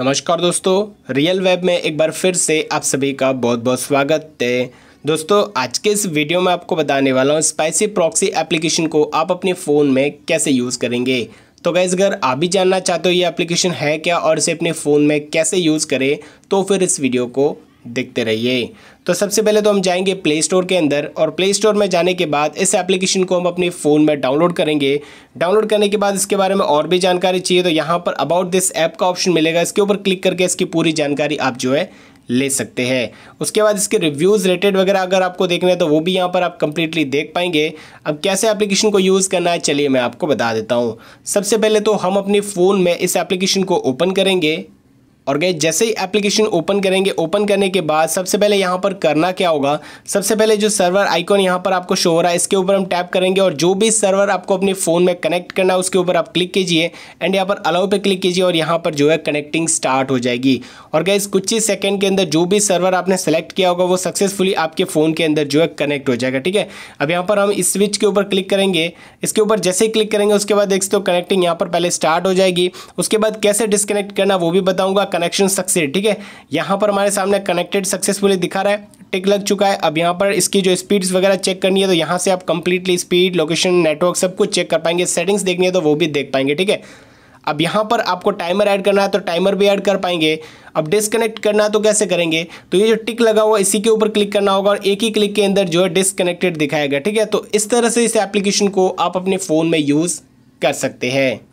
नमस्कार दोस्तों real web में एक बार फिर से आप सभी का बहुत बहुत स्वागत है दोस्तों आज के इस वीडियो में आपको बताने वाला हूँ स्पाइसी प्रॉक्सी एप्लीकेशन को आप अपने फ़ोन में कैसे यूज़ करेंगे तो गैस अगर आप भी जानना चाहते हो ये एप्लीकेशन है क्या और इसे अपने फ़ोन में कैसे यूज़ करें तो फिर इस वीडियो को देखते रहिए तो सबसे पहले तो हम जाएंगे प्ले स्टोर के अंदर और प्ले स्टोर में जाने के बाद इस एप्लीकेशन को हम अपने फ़ोन में डाउनलोड करेंगे डाउनलोड करने के बाद इसके बारे में और भी जानकारी चाहिए तो यहाँ पर अबाउट दिस ऐप का ऑप्शन मिलेगा इसके ऊपर क्लिक करके इसकी पूरी जानकारी आप जो है ले सकते हैं उसके बाद इसके रिव्यूज़ रेटेड वगैरह अगर आपको देखना है तो वो भी यहाँ पर आप कंप्लीटली देख पाएंगे अब कैसे एप्लीकेशन को यूज़ करना है चलिए मैं आपको बता देता हूँ सबसे पहले तो हम अपने फ़ोन में इस एप्लीकेशन को ओपन करेंगे और गए जैसे ही एप्लीकेशन ओपन करेंगे ओपन करने के बाद सबसे पहले यहाँ पर करना क्या होगा सबसे पहले जो सर्वर आइकॉन यहाँ पर आपको शो हो रहा है इसके ऊपर हम टैप करेंगे और जो भी सर्वर आपको अपने फ़ोन में कनेक्ट करना है उसके ऊपर आप क्लिक कीजिए एंड यहाँ पर अलाउ पे क्लिक कीजिए और यहाँ पर जो है कनेक्टिंग स्टार्ट हो जाएगी और गए कुछ ही सेकेंड के अंदर जो भी सर्वर आपने सेलेक्ट किया होगा वो सक्सेसफुली आपके फ़ोन के अंदर जो है कनेक्ट हो जाएगा ठीक है अब यहाँ पर हम इस स्विच के ऊपर क्लिक करेंगे इसके ऊपर जैसे ही क्लिक करेंगे उसके बाद देख सकते हो कनेक्टिंग यहाँ पर पहले स्टार्ट हो जाएगी उसके बाद कैसे डिसकनेक्ट करना वो भी बताऊँगा कनेक्शन सक्सेस ठीक है यहाँ पर हमारे सामने कनेक्टेड सक्सेसफुली दिखा रहा है टिक लग चुका है अब यहाँ पर इसकी जो स्पीड्स वगैरह चेक करनी है तो यहाँ से आप कंप्लीटली स्पीड लोकेशन नेटवर्क सब कुछ चेक कर पाएंगे सेटिंग्स देखनी है तो वो भी देख पाएंगे ठीक है अब यहाँ पर आपको टाइमर ऐड करना है तो टाइमर भी ऐड कर पाएंगे अब डिसकनेक्ट करना है तो कैसे करेंगे तो ये जो टिक लगा हुआ इसी के ऊपर क्लिक करना होगा और एक ही क्लिक के अंदर जो है डिसकनेक्टेड दिखाएगा ठीक है तो इस तरह से इस एप्लीकेशन को आप अपने फ़ोन में यूज़ कर सकते हैं